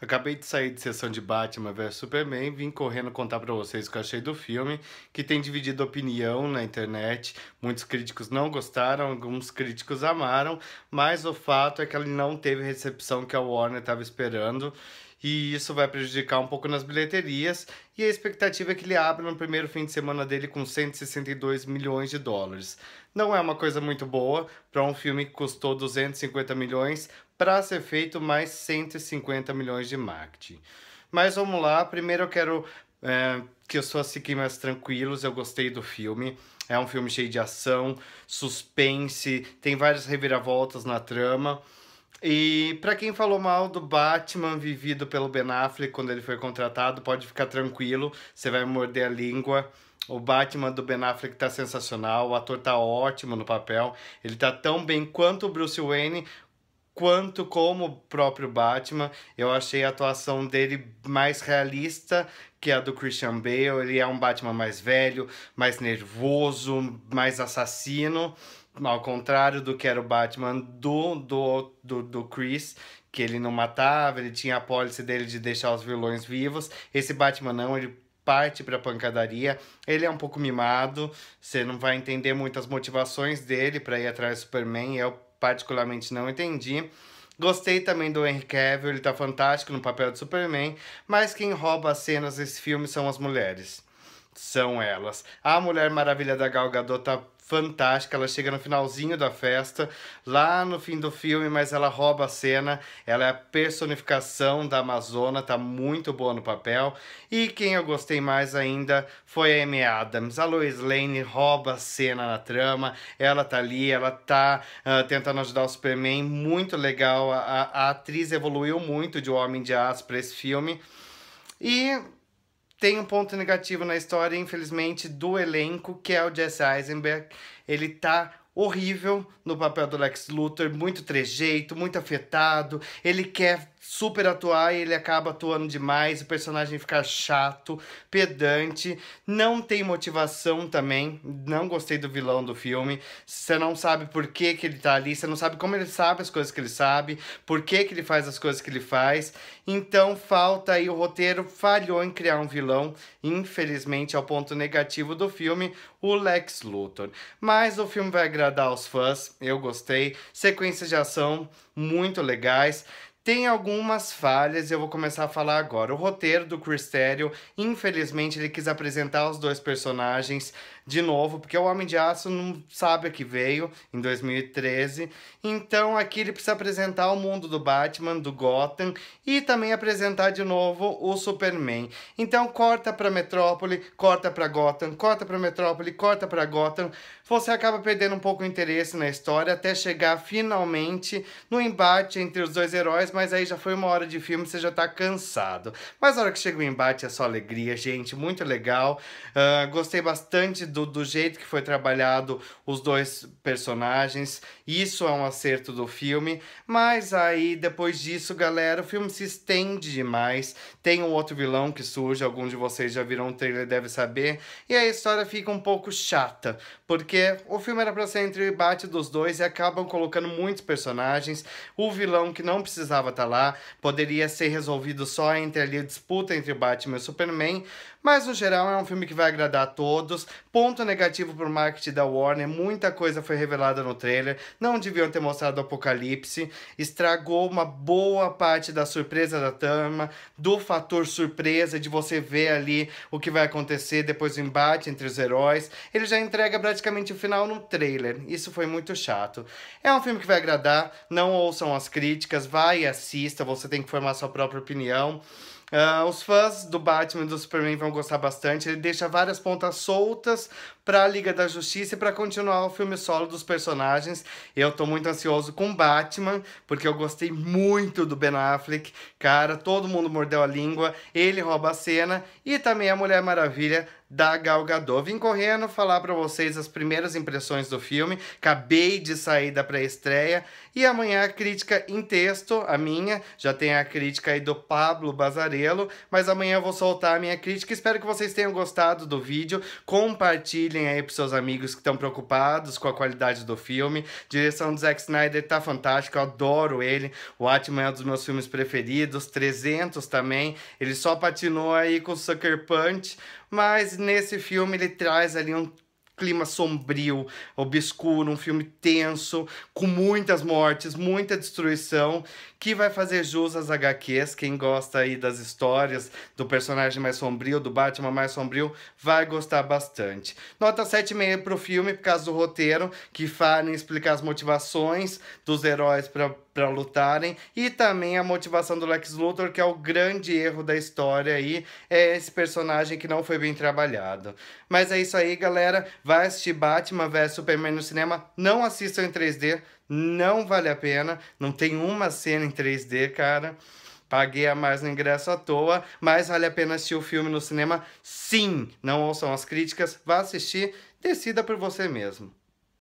Acabei de sair de sessão de Batman vs Superman e vim correndo contar para vocês o que eu achei do filme, que tem dividido opinião na internet. Muitos críticos não gostaram, alguns críticos amaram, mas o fato é que ele não teve a recepção que a Warner estava esperando e isso vai prejudicar um pouco nas bilheterias. E a expectativa é que ele abra no primeiro fim de semana dele com 162 milhões de dólares. Não é uma coisa muito boa para um filme que custou 250 milhões para ser feito mais 150 milhões de marketing. Mas vamos lá, primeiro eu quero é, que eu pessoas fiquem mais tranquilos. Eu gostei do filme. É um filme cheio de ação, suspense, tem várias reviravoltas na trama. E para quem falou mal do Batman vivido pelo Ben Affleck quando ele foi contratado, pode ficar tranquilo, você vai morder a língua. O Batman do Ben Affleck tá sensacional, o ator tá ótimo no papel, ele tá tão bem quanto o Bruce Wayne, quanto como o próprio Batman. Eu achei a atuação dele mais realista que a do Christian Bale. Ele é um Batman mais velho, mais nervoso, mais assassino, ao contrário do que era o Batman do, do, do, do Chris. Que ele não matava, ele tinha a pólice dele de deixar os vilões vivos. Esse Batman não, ele parte para pancadaria. Ele é um pouco mimado, você não vai entender muitas motivações dele para ir atrás do Superman. É o particularmente não entendi. Gostei também do Henry Cavill, ele tá fantástico no papel de Superman, mas quem rouba as cenas desse filme são as mulheres. São elas. A Mulher Maravilha da Gal Gadot tá fantástica. Ela chega no finalzinho da festa, lá no fim do filme, mas ela rouba a cena. Ela é a personificação da Amazona, tá muito boa no papel. E quem eu gostei mais ainda foi a Amy Adams. A Lois Lane rouba a cena na trama. Ela tá ali, ela tá uh, tentando ajudar o Superman. Muito legal. A, a atriz evoluiu muito de Homem de Aço para esse filme. E tem um ponto negativo na história, infelizmente, do elenco, que é o Jesse Eisenberg. Ele tá horrível no papel do Lex Luthor, muito trejeito, muito afetado. Ele quer super atuar e ele acaba atuando demais, o personagem fica chato, pedante, não tem motivação também. Não gostei do vilão do filme. Você não sabe por que, que ele tá ali, você não sabe como ele sabe as coisas que ele sabe, por que, que ele faz as coisas que ele faz. Então falta aí o roteiro falhou em criar um vilão, infelizmente é o ponto negativo do filme, o Lex Luthor. Mas o filme vai agradar aos fãs, eu gostei. Sequências de ação muito legais. Tem algumas falhas e eu vou começar a falar agora. O roteiro do Cristério, infelizmente, ele quis apresentar os dois personagens de novo, porque o Homem de Aço não sabe a que veio em 2013. Então aqui ele precisa apresentar o mundo do Batman, do Gotham e também apresentar de novo o Superman. Então corta para Metrópole, corta para Gotham, corta para Metrópole, corta para Gotham. Você acaba perdendo um pouco o interesse na história até chegar finalmente no embate entre os dois heróis mas aí já foi uma hora de filme, você já tá cansado. Mas a hora que chega o embate é só alegria, gente, muito legal. Uh, gostei bastante do, do jeito que foi trabalhado os dois personagens. Isso é um acerto do filme, mas aí depois disso, galera, o filme se estende demais. Tem um outro vilão que surge, alguns de vocês já viram o um trailer, deve saber. E a história fica um pouco chata, porque o filme era pra ser entre o embate dos dois e acabam colocando muitos personagens. O vilão que não precisava precisava estar tá lá, poderia ser resolvido só entre ali a disputa entre o Batman e o Superman, mas no geral é um filme que vai agradar a todos. Ponto negativo pro marketing da Warner, muita coisa foi revelada no trailer, não deviam ter mostrado o apocalipse, estragou uma boa parte da surpresa da trama, do fator surpresa de você ver ali o que vai acontecer depois do embate entre os heróis. Ele já entrega praticamente o final no trailer. Isso foi muito chato. É um filme que vai agradar, não ouçam as críticas, vai e assista, você tem que formar sua própria opinião. Uh, os fãs do Batman e do Superman vão gostar bastante. Ele deixa várias pontas soltas para a Liga da Justiça e para continuar o filme solo dos personagens. Eu tô muito ansioso com Batman, porque eu gostei muito do Ben Affleck. Cara, todo mundo mordeu a língua, ele rouba a cena e também a Mulher Maravilha da Gal Gadot. Vim correndo falar para vocês as primeiras impressões do filme. Acabei de sair da pré-estreia e amanhã a crítica em texto, a minha, já tem a crítica aí do Pablo Bazarello, mas amanhã eu vou soltar a minha crítica. Espero que vocês tenham gostado do vídeo. Compartilhem Mandem aí pros seus amigos que estão preocupados com a qualidade do filme. Direção do Zack Snyder tá fantástica, eu adoro ele. O Atman é um dos meus filmes preferidos, 300 também. Ele só patinou aí com Sucker Punch, mas nesse filme ele traz ali um clima sombrio, obscuro, um filme tenso, com muitas mortes, muita destruição, que vai fazer jus às HQs. Quem gosta aí das histórias do personagem mais sombrio, do Batman mais sombrio, vai gostar bastante. Nota 7,5 pro filme, por causa do roteiro, que fala em explicar as motivações dos heróis para para lutarem e também a motivação do Lex Luthor, que é o grande erro da história aí, é esse personagem que não foi bem trabalhado. Mas é isso aí, galera vai assistir Batman vs Superman no cinema, não assistam em 3D, não vale a pena, não tem uma cena em 3D, cara. Paguei a mais no ingresso à toa, mas vale a pena assistir o filme no cinema? Sim! Não ouçam as críticas, vá assistir, decida por você mesmo.